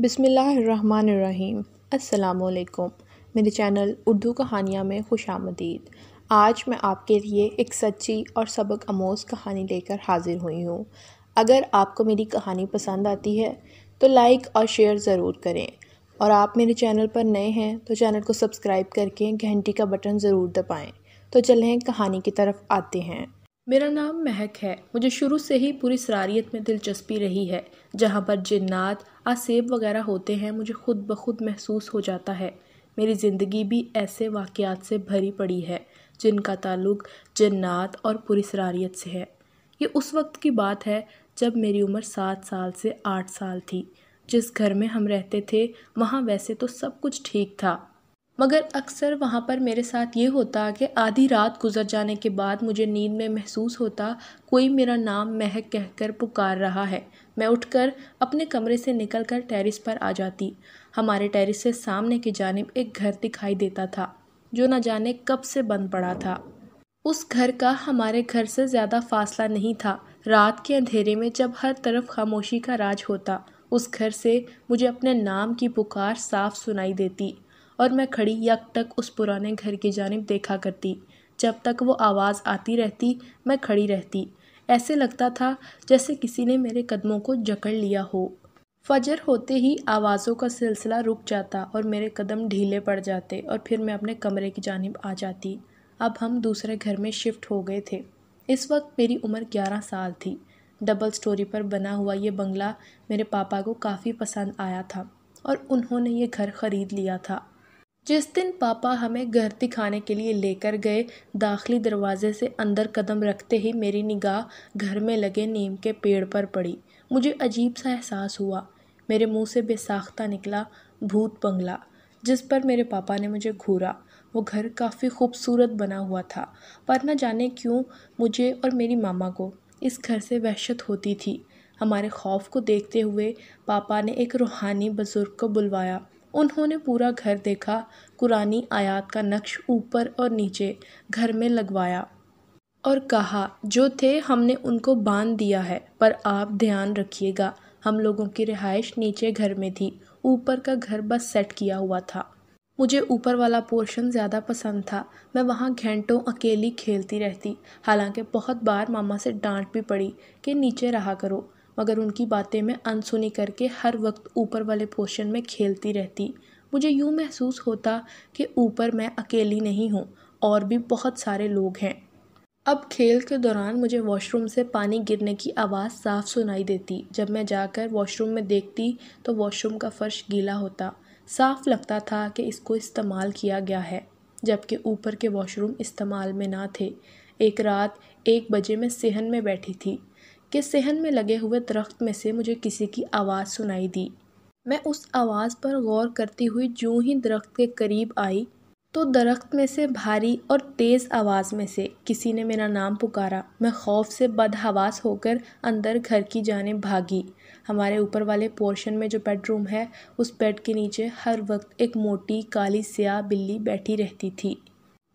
बिसमीम् अल्लाम मेरे चैनल उर्दू कहानियाँ में खुश आमदीद आज मैं आपके लिए एक सच्ची और सबक आमोज कहानी लेकर हाजिर हुई हूँ अगर आपको मेरी कहानी पसंद आती है तो लाइक और शेयर ज़रूर करें और आप मेरे चैनल पर नए हैं तो चैनल को सब्सक्राइब करके घंटी का बटन ज़रूर दबाएँ तो चलें कहानी की तरफ आते हैं मेरा नाम महक है मुझे शुरू से ही पूरी सरारियत में दिलचस्पी रही है जहाँ पर जिन्नात आसेब वगैरह होते हैं मुझे खुद ब खुद महसूस हो जाता है मेरी ज़िंदगी भी ऐसे वाक़ात से भरी पड़ी है जिनका ताल्लुक़ जन्नात और पूरी सरारियत से है ये उस वक्त की बात है जब मेरी उम्र सात साल से आठ साल थी जिस घर में हम रहते थे वहाँ वैसे तो सब कुछ ठीक था मगर अक्सर वहाँ पर मेरे साथ ये होता कि आधी रात गुज़र जाने के बाद मुझे नींद में महसूस होता कोई मेरा नाम महक कहकर पुकार रहा है मैं उठकर अपने कमरे से निकलकर टेरिस पर आ जाती हमारे टेरिस से सामने की जानब एक घर दिखाई देता था जो न जाने कब से बंद पड़ा था उस घर का हमारे घर से ज़्यादा फासला नहीं था रात के अंधेरे में जब हर तरफ खामोशी का राज होता उस घर से मुझे अपने नाम की पुकार साफ सुनाई देती और मैं खड़ी यक तक उस पुराने घर की जानब देखा करती जब तक वो आवाज़ आती रहती मैं खड़ी रहती ऐसे लगता था जैसे किसी ने मेरे कदमों को जकड़ लिया हो फजर होते ही आवाज़ों का सिलसिला रुक जाता और मेरे कदम ढीले पड़ जाते और फिर मैं अपने कमरे की जानब आ जाती अब हम दूसरे घर में शिफ्ट हो गए थे इस वक्त मेरी उम्र ग्यारह साल थी डबल स्टोरी पर बना हुआ ये बंगला मेरे पापा को काफ़ी पसंद आया था और उन्होंने ये घर ख़रीद लिया था जिस दिन पापा हमें घर दिखाने के लिए लेकर गए दाखिली दरवाजे से अंदर कदम रखते ही मेरी निगाह घर में लगे नीम के पेड़ पर पड़ी मुझे अजीब सा एहसास हुआ मेरे मुंह से बेसाख्ता निकला भूत बंगला जिस पर मेरे पापा ने मुझे घूरा वो घर काफ़ी खूबसूरत बना हुआ था पर न जाने क्यों मुझे और मेरी मामा को इस घर से वहशत होती थी हमारे खौफ को देखते हुए पापा ने एक रूहानी बुज़ुर्ग को बुलवाया उन्होंने पूरा घर देखा कुरानी आयात का नक्श ऊपर और नीचे घर में लगवाया और कहा जो थे हमने उनको बांध दिया है पर आप ध्यान रखिएगा हम लोगों की रिहाइश नीचे घर में थी ऊपर का घर बस सेट किया हुआ था मुझे ऊपर वाला पोर्शन ज़्यादा पसंद था मैं वहाँ घंटों अकेली खेलती रहती हालांकि बहुत बार मामा से डांट भी पड़ी कि नीचे रहा करो मगर उनकी बातें मैं अनसुनी करके हर वक्त ऊपर वाले पोर्शन में खेलती रहती मुझे यूँ महसूस होता कि ऊपर मैं अकेली नहीं हूँ और भी बहुत सारे लोग हैं अब खेल के दौरान मुझे वॉशरूम से पानी गिरने की आवाज़ साफ़ सुनाई देती जब मैं जाकर वॉशरूम में देखती तो वॉशरूम का फ़र्श गीला होता साफ़ लगता था कि इसको इस्तेमाल किया गया है जबकि ऊपर के वॉशरूम इस्तेमाल में ना थे एक रात एक बजे मैं सेहन में बैठी थी कि सहन में लगे हुए दरख्त में से मुझे किसी की आवाज़ सुनाई दी मैं उस आवाज़ पर गौर करती हुई जो ही दरख्त के करीब आई तो दरख्त में से भारी और तेज़ आवाज़ में से किसी ने मेरा नाम पुकारा मैं खौफ से बदहवास होकर अंदर घर की जाने भागी हमारे ऊपर वाले पोर्शन में जो बेडरूम है उस बेड के नीचे हर वक्त एक मोटी काली स्याह बिल्ली बैठी रहती थी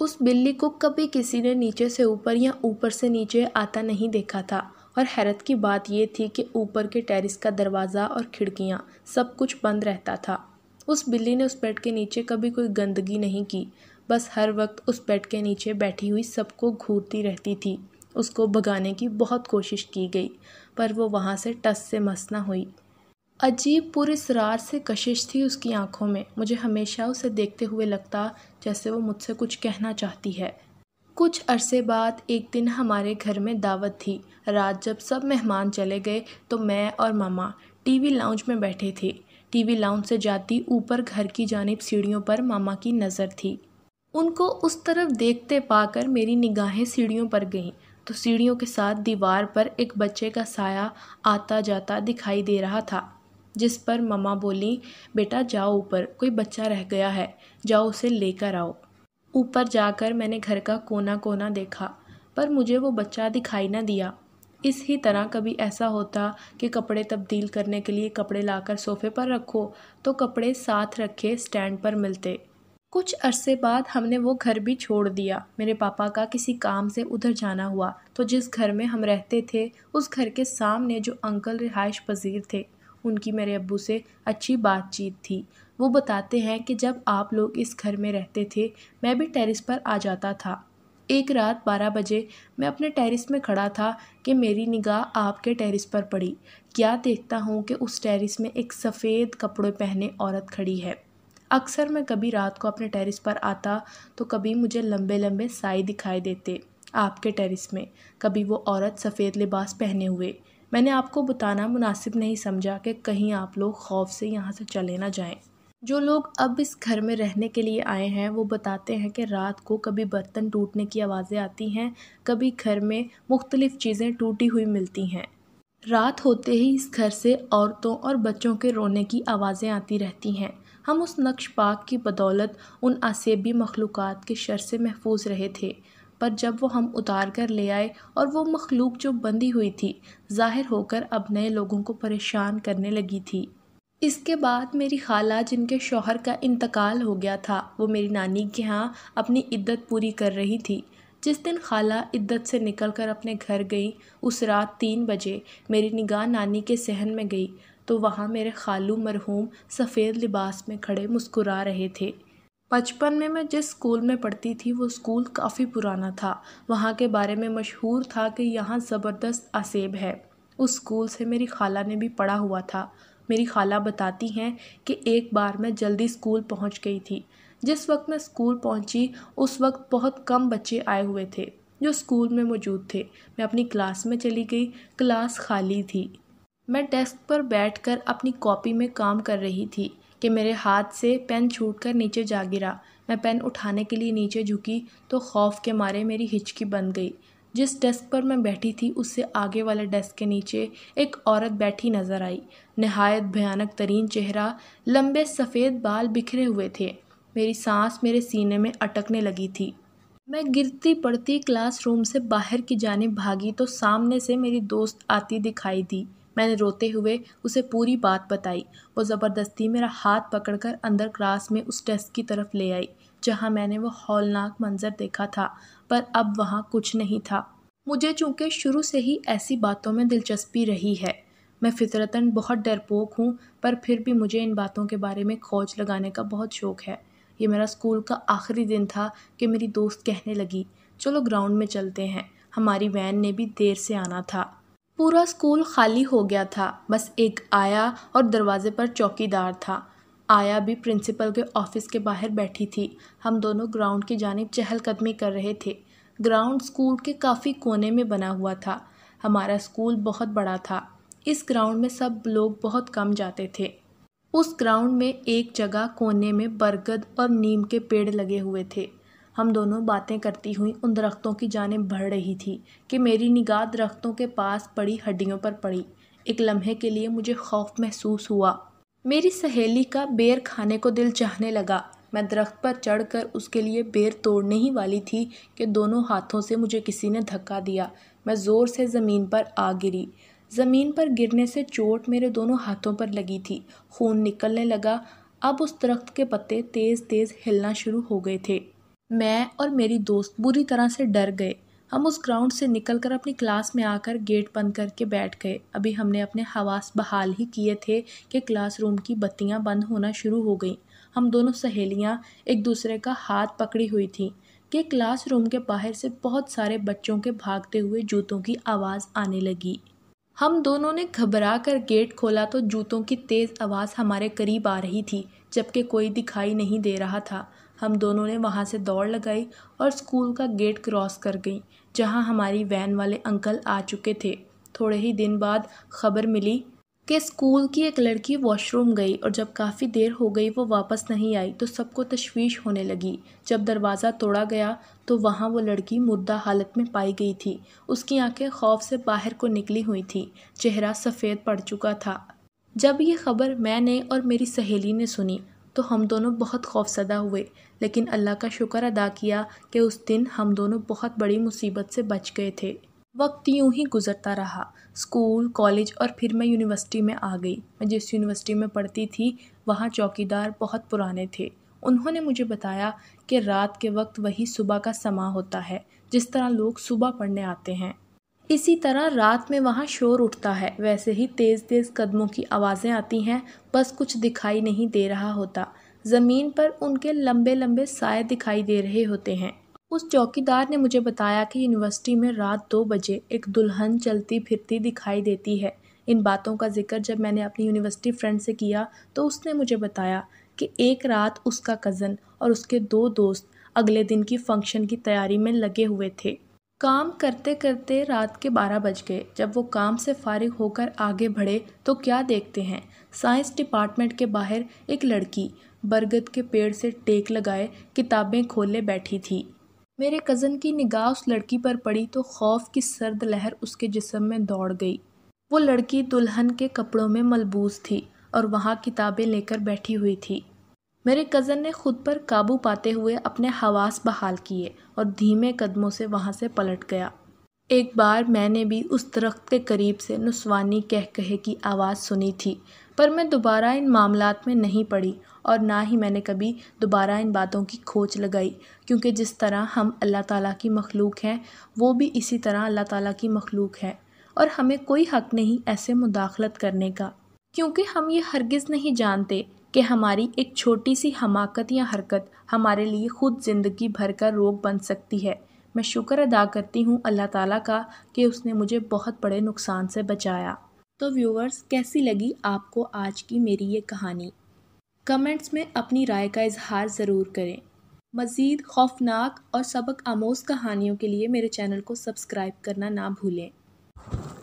उस बिल्ली को कभी किसी ने नीचे से ऊपर या ऊपर से नीचे आता नहीं देखा था और हैरत की बात यह थी कि ऊपर के टेरिस का दरवाज़ा और खिड़कियाँ सब कुछ बंद रहता था उस बिल्ली ने उस बेड के नीचे कभी कोई गंदगी नहीं की बस हर वक्त उस बेड के नीचे बैठी हुई सबको घूरती रहती थी उसको भगाने की बहुत कोशिश की गई पर वो वहाँ से टस से मस ना हुई अजीब पुरसरार से कशिश थी उसकी आंखों में मुझे हमेशा उसे देखते हुए लगता जैसे वो मुझसे कुछ कहना चाहती है कुछ अरसे बाद एक दिन हमारे घर में दावत थी रात जब सब मेहमान चले गए तो मैं और मामा टीवी लाउंज में बैठे थे टीवी लाउंज से जाती ऊपर घर की जानब सीढ़ियों पर मामा की नज़र थी उनको उस तरफ देखते पाकर मेरी निगाहें सीढ़ियों पर गईं तो सीढ़ियों के साथ दीवार पर एक बच्चे का साया आता जाता दिखाई दे रहा था जिस पर मामा बोली बेटा जाओ ऊपर कोई बच्चा रह गया है जाओ उसे लेकर आओ ऊपर जाकर मैंने घर का कोना कोना देखा पर मुझे वो बच्चा दिखाई न दिया इस ही तरह कभी ऐसा होता कि कपड़े तब्दील करने के लिए कपड़े लाकर सोफ़े पर रखो तो कपड़े साथ रखे स्टैंड पर मिलते कुछ अरसे बाद हमने वो घर भी छोड़ दिया मेरे पापा का किसी काम से उधर जाना हुआ तो जिस घर में हम रहते थे उस घर के सामने जो अंकल रिहाइश पजीर थे उनकी मेरे अब्बू से अच्छी बातचीत थी वो बताते हैं कि जब आप लोग इस घर में रहते थे मैं भी टेरिस पर आ जाता था एक रात बारह बजे मैं अपने टेरिस में खड़ा था कि मेरी निगाह आपके टेरिस पर पड़ी क्या देखता हूँ कि उस टेरिस में एक सफ़ेद कपड़े पहने औरत खड़ी है अक्सर मैं कभी रात को अपने टेरिस पर आता तो कभी मुझे लंबे लंबे साए दिखाई देते आपके टेरिस में कभी वो औरत सफ़ेद लिबास पहने हुए मैंने आपको बताना मुनासिब नहीं समझा कि कहीं आप लोग खौफ से यहाँ से चले ना जाएं जो लोग अब इस घर में रहने के लिए आए हैं वो बताते हैं कि रात को कभी बर्तन टूटने की आवाज़ें आती हैं कभी घर में मुख्तलिफ़ चीज़ें टूटी हुई मिलती हैं रात होते ही इस घर से औरतों और बच्चों के रोने की आवाज़ें आती रहती हैं हम उस नक्श पाक की बदौलत उन आसेबी मखलूक़ के शर से महफूज रहे थे पर जब वो हम उतार कर ले आए और वो मखलूक जो बंदी हुई थी ज़ाहिर होकर अब नए लोगों को परेशान करने लगी थी इसके बाद मेरी खाला जिनके शौहर का इंतकाल हो गया था वो मेरी नानी के यहाँ अपनी इद्दत पूरी कर रही थी जिस दिन खाला इद्दत से निकलकर अपने घर गई उस रात तीन बजे मेरी निगाह नानी के सहन में गई तो वहाँ मेरे खालू मरहूम सफ़ेद लिबास में खड़े मुस्कुरा रहे थे बचपन में मैं जिस स्कूल में पढ़ती थी वो स्कूल काफ़ी पुराना था वहाँ के बारे में मशहूर था कि यहाँ ज़बरदस्त आसेब है उस स्कूल से मेरी खाला ने भी पढ़ा हुआ था मेरी खाला बताती हैं कि एक बार मैं जल्दी स्कूल पहुंच गई थी जिस वक्त मैं स्कूल पहुंची उस वक्त बहुत कम बच्चे आए हुए थे जो स्कूल में मौजूद थे मैं अपनी क्लास में चली गई क्लास खाली थी मैं डेस्क पर बैठकर अपनी कॉपी में काम कर रही थी कि मेरे हाथ से पेन छूटकर नीचे जा गिरा मैं पेन उठाने के लिए नीचे झुकी तो खौफ के मारे मेरी हिचकी बन गई जिस डेस्क पर मैं बैठी थी उससे आगे वाले डेस्क के नीचे एक औरत बैठी नजर आई नहायत भयानक तरीन चेहरा लंबे सफ़ेद बाल बिखरे हुए थे मेरी सांस मेरे सीने में अटकने लगी थी मैं गिरती पड़ती क्लासरूम से बाहर की जाने भागी तो सामने से मेरी दोस्त आती दिखाई दी मैंने रोते हुए उसे पूरी बात बताई वो ज़बरदस्ती मेरा हाथ पकड़कर अंदर क्लास में उस डेस्क की तरफ ले आई जहाँ मैंने वो हौलनाक मंजर देखा था पर अब वहाँ कुछ नहीं था मुझे चूँकि शुरू से ही ऐसी बातों में दिलचस्पी रही है मैं फितरतन बहुत डरपोक हूँ पर फिर भी मुझे इन बातों के बारे में खोज लगाने का बहुत शौक़ है ये मेरा स्कूल का आखिरी दिन था कि मेरी दोस्त कहने लगी चलो ग्राउंड में चलते हैं हमारी वैन ने भी देर से आना था पूरा स्कूल खाली हो गया था बस एक आया और दरवाज़े पर चौकीदार था आया भी प्रिंसिपल के ऑफिस के बाहर बैठी थी हम दोनों ग्राउंड की जानब चहलकदमी कर रहे थे ग्राउंड स्कूल के काफ़ी कोने में बना हुआ था हमारा स्कूल बहुत बड़ा था इस ग्राउंड में सब लोग बहुत कम जाते थे उस ग्राउंड में एक जगह कोने में बरगद और नीम के पेड़ लगे हुए थे हम दोनों बातें करती हुई उन दरख्तों की जानब बढ़ रही थी कि मेरी निगाह दरख्तों के पास पड़ी हड्डियों पर पड़ी एक लम्हे के लिए मुझे खौफ महसूस हुआ मेरी सहेली का बेर खाने को दिल चाहने लगा मैं दरख्त पर चढ़कर उसके लिए बेर तोड़ने ही वाली थी कि दोनों हाथों से मुझे किसी ने धक्का दिया मैं ज़ोर से ज़मीन पर आ गिरी ज़मीन पर गिरने से चोट मेरे दोनों हाथों पर लगी थी खून निकलने लगा अब उस दरख्त के पत्ते तेज़ तेज़ हिलना शुरू हो गए थे मैं और मेरी दोस्त बुरी तरह से डर गए हम उस ग्राउंड से निकलकर अपनी क्लास में आकर गेट बंद करके बैठ गए अभी हमने अपने हवास बहाल ही किए थे कि क्लासरूम की बत्तियां बंद होना शुरू हो गई हम दोनों सहेलियां एक दूसरे का हाथ पकड़ी हुई थीं कि क्लासरूम के बाहर से बहुत सारे बच्चों के भागते हुए जूतों की आवाज़ आने लगी हम दोनों ने घबरा कर गेट खोला तो जूतों की तेज़ आवाज़ हमारे करीब आ रही थी जबकि कोई दिखाई नहीं दे रहा था हम दोनों ने वहाँ से दौड़ लगाई और स्कूल का गेट क्रॉस कर गई जहाँ हमारी वैन वाले अंकल आ चुके थे थोड़े ही दिन बाद खबर मिली कि स्कूल की एक लड़की वॉशरूम गई और जब काफ़ी देर हो गई वो वापस नहीं आई तो सबको तशवीश होने लगी जब दरवाज़ा तोड़ा गया तो वहाँ वो लड़की मुर्दा हालत में पाई गई थी उसकी आंखें खौफ से बाहर को निकली हुई थी चेहरा सफ़ेद पड़ चुका था जब ये खबर मैंने और मेरी सहेली ने सुनी तो हम दोनों बहुत खौफसदा हुए लेकिन अल्लाह का शुक्र अदा किया कि उस दिन हम दोनों बहुत बड़ी मुसीबत से बच गए थे वक्त यूं ही गुजरता रहा स्कूल कॉलेज और फिर मैं यूनिवर्सिटी में आ गई मैं जिस यूनिवर्सिटी में पढ़ती थी वहाँ चौकीदार बहुत पुराने थे उन्होंने मुझे बताया कि रात के वक्त वही सुबह का समा होता है जिस तरह लोग सुबह पढ़ने आते हैं इसी तरह रात में वहाँ शोर उठता है वैसे ही तेज़ तेज़ कदमों की आवाज़ें आती हैं बस कुछ दिखाई नहीं दे रहा होता ज़मीन पर उनके लंबे लंबे साय दिखाई दे रहे होते हैं उस चौकीदार ने मुझे बताया कि यूनिवर्सिटी में रात दो बजे एक दुल्हन चलती फिरती दिखाई देती है इन बातों का जिक्र जब मैंने अपनी यूनिवर्सिटी फ्रेंड से किया तो उसने मुझे बताया कि एक रात उसका कज़न और उसके दो दोस्त अगले दिन की फंक्शन की तैयारी में लगे हुए थे काम करते करते रात के बारह बज गए जब वो काम से फारिग होकर आगे बढ़े तो क्या देखते हैं साइंस डिपार्टमेंट के बाहर एक लड़की बरगद के पेड़ से टेक लगाए किताबें खोले बैठी थी मेरे कज़न की निगाह उस लड़की पर पड़ी तो खौफ की सर्द लहर उसके जिसम में दौड़ गई वो लड़की दुल्हन के कपड़ों में मलबूस थी और वहाँ किताबें लेकर बैठी हुई थी मेरे कज़न ने खुद पर काबू पाते हुए अपने हवास बहाल किए और धीमे कदमों से वहाँ से पलट गया एक बार मैंने भी उस दरख्त के करीब से नुस्वानी कह कहे की आवाज़ सुनी थी पर मैं दोबारा इन मामलात में नहीं पड़ी और ना ही मैंने कभी दोबारा इन बातों की खोज लगाई क्योंकि जिस तरह हम अल्लाह ताला की मखलूक हैं वो भी इसी तरह अल्लाह ताला की मखलूक है और हमें कोई हक नहीं ऐसे मुदाखलत करने का क्योंकि हम ये हरगिज़ नहीं जानते कि हमारी एक छोटी सी हमाकत या हरकत हमारे लिए खुद ज़िंदगी भर का रोग बन सकती है मैं शुक्र अदा करती हूँ अल्लाह ताला का कि उसने मुझे बहुत बड़े नुकसान से बचाया तो व्यूवर्स कैसी लगी आपको आज की मेरी ये कहानी कमेंट्स में अपनी राय का इजहार ज़रूर करें मज़ीद खौफनाक और सबक आमोज कहानियों के लिए मेरे चैनल को सब्सक्राइब करना ना भूलें